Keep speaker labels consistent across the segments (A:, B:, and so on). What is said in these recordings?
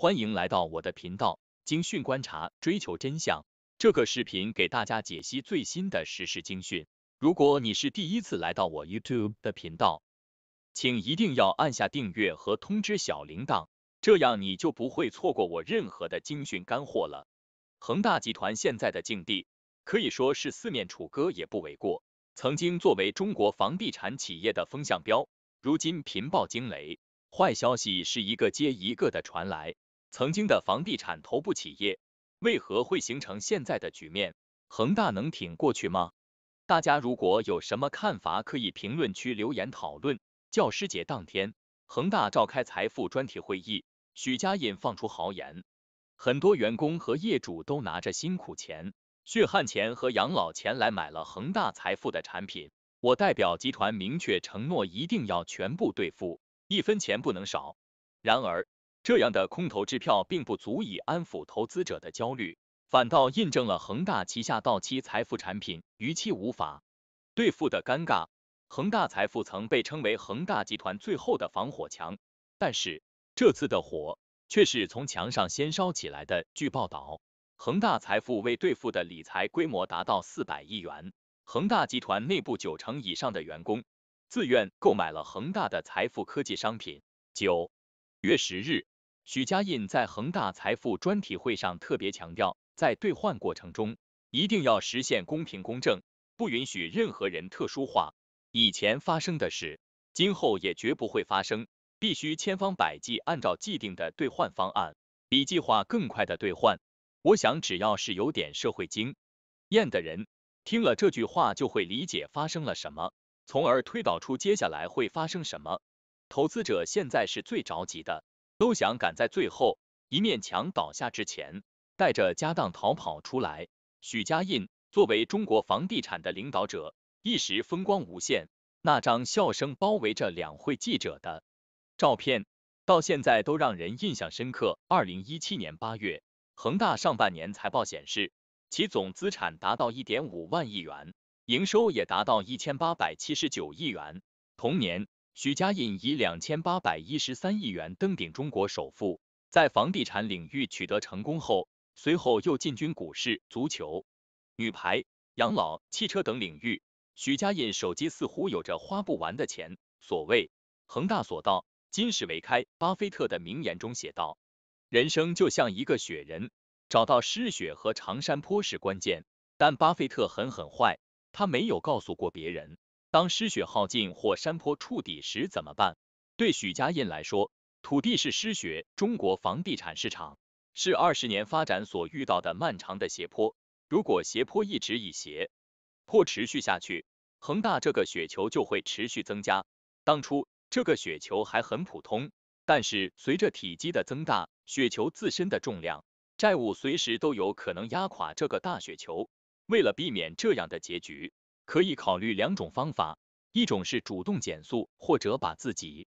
A: 欢迎来到我的频道，精训观察，追求真相。这个视频给大家解析最新的时事精训。如果你是第一次来到我 YouTube 的频道，请一定要按下订阅和通知小铃铛，这样你就不会错过我任何的精训干货了。恒大集团现在的境地可以说是四面楚歌也不为过。曾经作为中国房地产企业的风向标，如今频爆惊雷，坏消息是一个接一个的传来。曾经的房地产头部企业，为何会形成现在的局面？恒大能挺过去吗？大家如果有什么看法，可以评论区留言讨论。教师节当天，恒大召开财富专题会议，许家印放出豪言，很多员工和业主都拿着辛苦钱、血汗钱和养老钱来买了恒大财富的产品，我代表集团明确承诺，一定要全部兑付，一分钱不能少。然而，这样的空头支票并不足以安抚投资者的焦虑，反倒印证了恒大旗下到期财富产品逾期无法兑付的尴尬。恒大财富曾被称为恒大集团最后的防火墙，但是这次的火却是从墙上先烧起来的。据报道，恒大财富未兑付的理财规模达到四百亿元，恒大集团内部九成以上的员工自愿购买了恒大的财富科技商品。九月十日。许家印在恒大财富专题会上特别强调，在兑换过程中一定要实现公平公正，不允许任何人特殊化。以前发生的事，今后也绝不会发生，必须千方百计按照既定的兑换方案，比计划更快的兑换。我想，只要是有点社会经验的人，听了这句话就会理解发生了什么，从而推导出接下来会发生什么。投资者现在是最着急的。都想赶在最后一面墙倒下之前，带着家当逃跑出来。许家印作为中国房地产的领导者，一时风光无限，那张笑声包围着两会记者的照片，到现在都让人印象深刻。二零一七年八月，恒大上半年财报显示，其总资产达到一点五万亿元，营收也达到一千八百七十九亿元。同年，许家印以两千八百一十三亿元登顶中国首富，在房地产领域取得成功后，随后又进军股市、足球、女排、养老、汽车等领域。许家印手机似乎有着花不完的钱。所谓“恒大所到，金石为开”，巴菲特的名言中写道：“人生就像一个雪人，找到失雪和长山坡是关键。”但巴菲特很很坏，他没有告诉过别人。当失血耗尽或山坡触底时怎么办？对许家印来说，土地是失血，中国房地产市场是二十年发展所遇到的漫长的斜坡。如果斜坡一直以斜坡持续下去，恒大这个雪球就会持续增加。当初这个雪球还很普通，但是随着体积的增大，雪球自身的重量，债务随时都有可能压垮这个大雪球。为了避免这样的结局，可以考虑两种方法，一种是主动减速或者把自己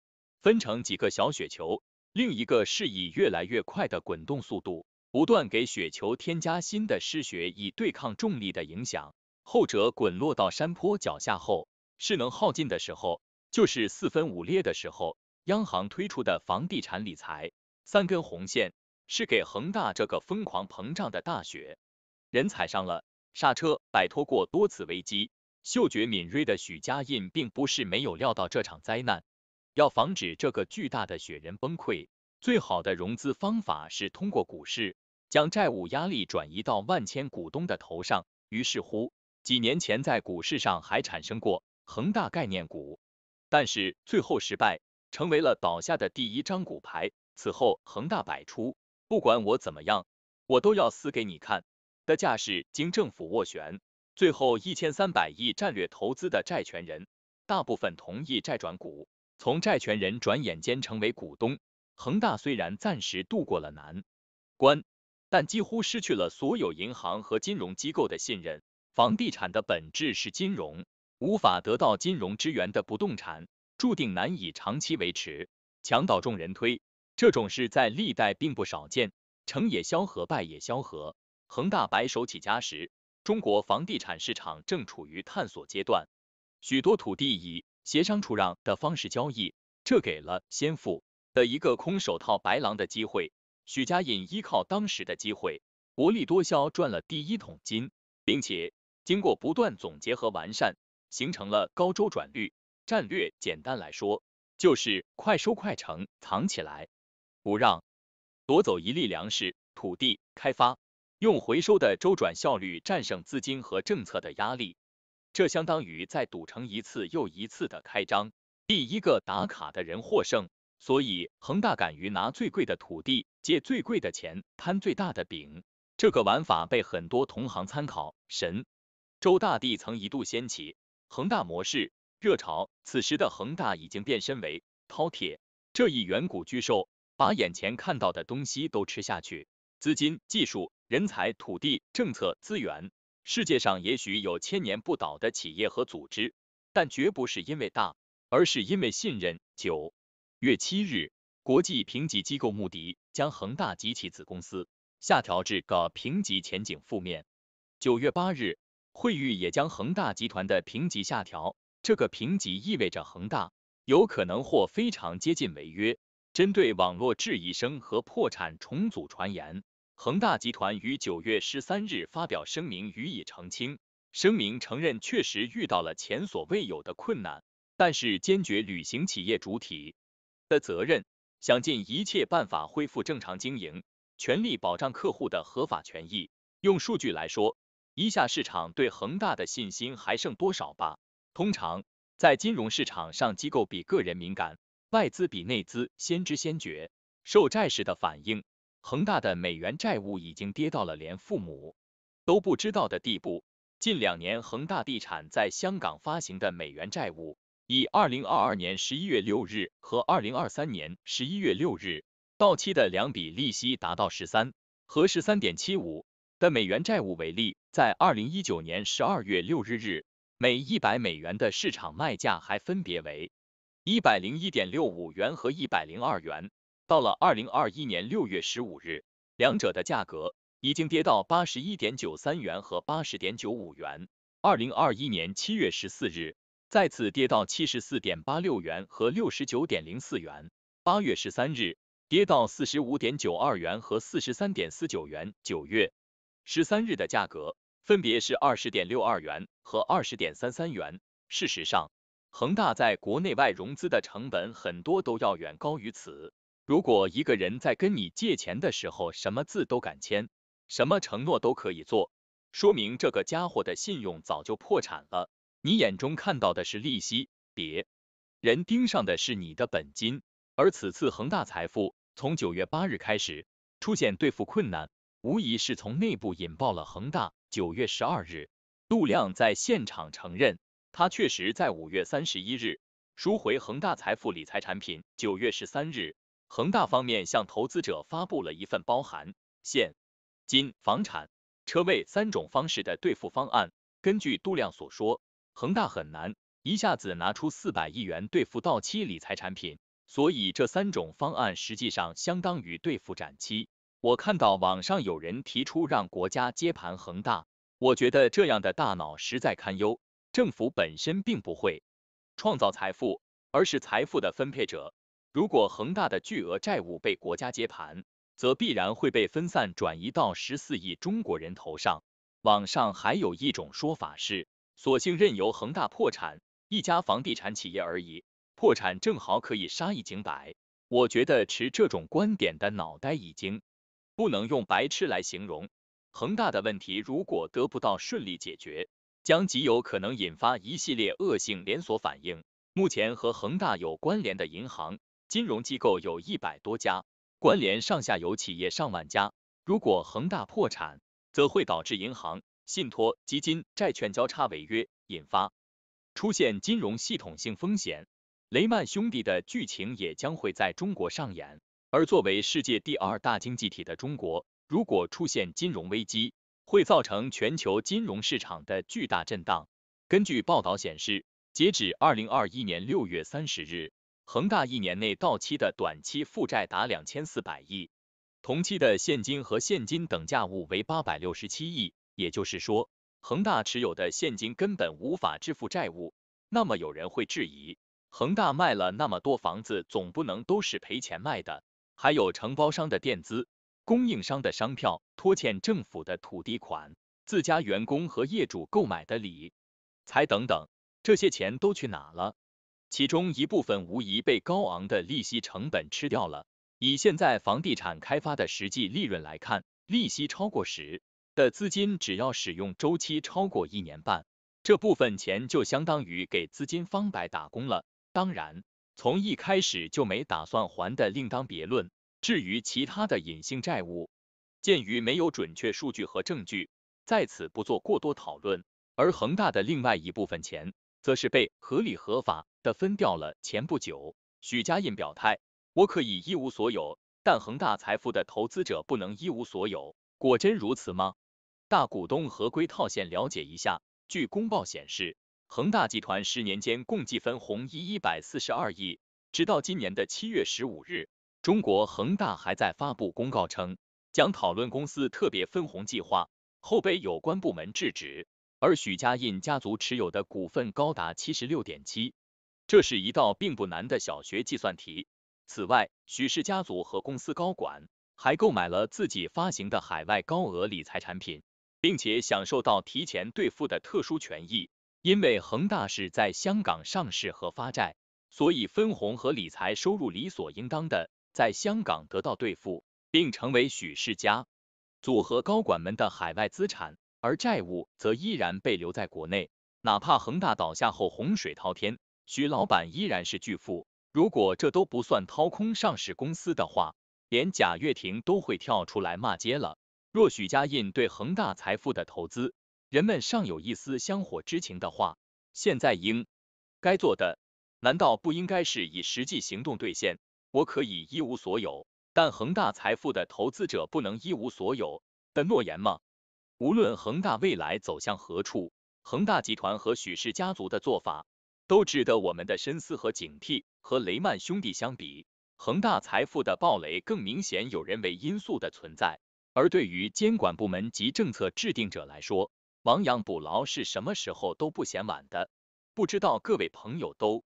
A: 分成几个小雪球，另一个是以越来越快的滚动速度，不断给雪球添加新的湿雪，以对抗重力的影响。后者滚落到山坡脚下后，势能耗尽的时候，就是四分五裂的时候。央行推出的房地产理财三根红线，是给恒大这个疯狂膨胀的大雪人踩上了刹车，摆脱过多次危机。嗅觉敏锐的许家印并不是没有料到这场灾难。要防止这个巨大的雪人崩溃，最好的融资方法是通过股市，将债务压力转移到万千股东的头上。于是乎，几年前在股市上还产生过恒大概念股，但是最后失败，成为了倒下的第一张骨牌。此后，恒大摆出不管我怎么样，我都要撕给你看的架势，经政府斡旋。最后一千三百亿战略投资的债权人，大部分同意债转股，从债权人转眼间成为股东。恒大虽然暂时度过了难关，但几乎失去了所有银行和金融机构的信任。房地产的本质是金融，无法得到金融支援的不动产，注定难以长期维持。墙倒众人推，这种事在历代并不少见。成也萧何，败也萧何。恒大白手起家时。中国房地产市场正处于探索阶段，许多土地以协商出让的方式交易，这给了先富的一个空手套白狼的机会。许家印依靠当时的机会，薄利多销赚了第一桶金，并且经过不断总结和完善，形成了高周转率战略。简单来说，就是快收快成，藏起来，不让夺走一粒粮食。土地开发。用回收的周转效率战胜资金和政策的压力，这相当于在赌城一次又一次的开张，第一个打卡的人获胜。所以恒大敢于拿最贵的土地，借最贵的钱，摊最大的饼。这个玩法被很多同行参考，神。周大帝曾一度掀起恒大模式热潮，此时的恒大已经变身为饕餮，这一远古巨兽把眼前看到的东西都吃下去。资金、技术、人才、土地、政策、资源。世界上也许有千年不倒的企业和组织，但绝不是因为大，而是因为信任。九月七日，国际评级机构穆迪将恒大及其子公司下调至个评级前景负面。九月八日，惠誉也将恒大集团的评级下调。这个评级意味着恒大有可能或非常接近违约。针对网络质疑声和破产重组传言。恒大集团于九月十三日发表声明予以澄清，声明承认确实遇到了前所未有的困难，但是坚决履行企业主体的责任，想尽一切办法恢复正常经营，全力保障客户的合法权益。用数据来说，一下市场对恒大的信心还剩多少吧？通常在金融市场上，机构比个人敏感，外资比内资先知先觉，受债时的反应。恒大的美元债务已经跌到了连父母都不知道的地步。近两年，恒大地产在香港发行的美元债务，以二零二二年十一月六日和二零二三年十一月六日到期的两笔利息达到十三和十三点七五的美元债务为例，在二零一九年十二月六日日，每一百美元的市场卖价还分别为一百零一点六五元和一百零二元。到了二零二一年六月十五日，两者的价格已经跌到八十一点九三元和八十点九五元。二零二一年七月十四日，再次跌到七十四点八六元和六十九点零四元。八月十三日，跌到四十五点九二元和四十三点四九元。九月十三日的价格分别是二十点六二元和二十点三三元。事实上，恒大在国内外融资的成本很多都要远高于此。如果一个人在跟你借钱的时候什么字都敢签，什么承诺都可以做，说明这个家伙的信用早就破产了。你眼中看到的是利息，别人盯上的是你的本金。而此次恒大财富从九月八日开始出现兑付困难，无疑是从内部引爆了恒大。九月十二日，杜亮在现场承认，他确实在五月三十一日赎回恒大财富理财产品，九月十三日。恒大方面向投资者发布了一份包含现金、房产、车位三种方式的兑付方案。根据杜亮所说，恒大很难一下子拿出四百亿元兑付到期理财产品，所以这三种方案实际上相当于兑付展期。我看到网上有人提出让国家接盘恒大，我觉得这样的大脑实在堪忧。政府本身并不会创造财富，而是财富的分配者。如果恒大的巨额债务被国家接盘，则必然会被分散转移到十四亿中国人头上。网上还有一种说法是，索性任由恒大破产，一家房地产企业而已，破产正好可以杀一儆百。我觉得持这种观点的脑袋已经不能用白痴来形容。恒大的问题如果得不到顺利解决，将极有可能引发一系列恶性连锁反应。目前和恒大有关联的银行。金融机构有一百多家，关联上下游企业上万家。如果恒大破产，则会导致银行、信托、基金、债券交叉违约，引发出现金融系统性风险。雷曼兄弟的剧情也将会在中国上演。而作为世界第二大经济体的中国，如果出现金融危机，会造成全球金融市场的巨大震荡。根据报道显示，截止二零二一年六月三十日。恒大一年内到期的短期负债达两千四百亿，同期的现金和现金等价物为八百六十七亿，也就是说，恒大持有的现金根本无法支付债务。那么有人会质疑，恒大卖了那么多房子，总不能都是赔钱卖的？还有承包商的垫资、供应商的商票、拖欠政府的土地款、自家员工和业主购买的理财等等，这些钱都去哪了？其中一部分无疑被高昂的利息成本吃掉了。以现在房地产开发的实际利润来看，利息超过十的资金，只要使用周期超过一年半，这部分钱就相当于给资金方白打工了。当然，从一开始就没打算还的另当别论。至于其他的隐性债务，鉴于没有准确数据和证据，在此不做过多讨论。而恒大的另外一部分钱，则是被合理合法的分掉了。前不久，许家印表态，我可以一无所有，但恒大财富的投资者不能一无所有。果真如此吗？大股东合规套现，了解一下。据公报显示，恒大集团十年间共计分红一一百四十二亿。直到今年的七月十五日，中国恒大还在发布公告称，将讨论公司特别分红计划，后被有关部门制止。而许家印家族持有的股份高达七十六点七，这是一道并不难的小学计算题。此外，许氏家族和公司高管还购买了自己发行的海外高额理财产品，并且享受到提前兑付的特殊权益。因为恒大是在香港上市和发债，所以分红和理财收入理所应当的在香港得到兑付，并成为许氏家组合高管们的海外资产。而债务则依然被留在国内，哪怕恒大倒下后洪水滔天，许老板依然是巨富。如果这都不算掏空上市公司的话，连贾跃亭都会跳出来骂街了。若许家印对恒大财富的投资，人们尚有一丝香火之情的话，现在应该做的，难道不应该是以实际行动兑现？我可以一无所有，但恒大财富的投资者不能一无所有的诺言吗？无论恒大未来走向何处，恒大集团和许氏家族的做法都值得我们的深思和警惕。和雷曼兄弟相比，恒大财富的暴雷更明显有人为因素的存在。而对于监管部门及政策制定者来说，亡羊补牢是什么时候都不嫌晚的。不知道各位朋友都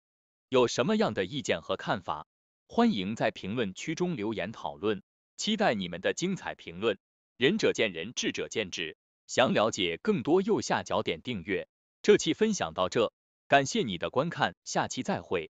A: 有什么样的意见和看法，欢迎在评论区中留言讨论，期待你们的精彩评论。仁者见仁，智者见智。想了解更多，右下角点订阅。这期分享到这，感谢你的观看，下期再会。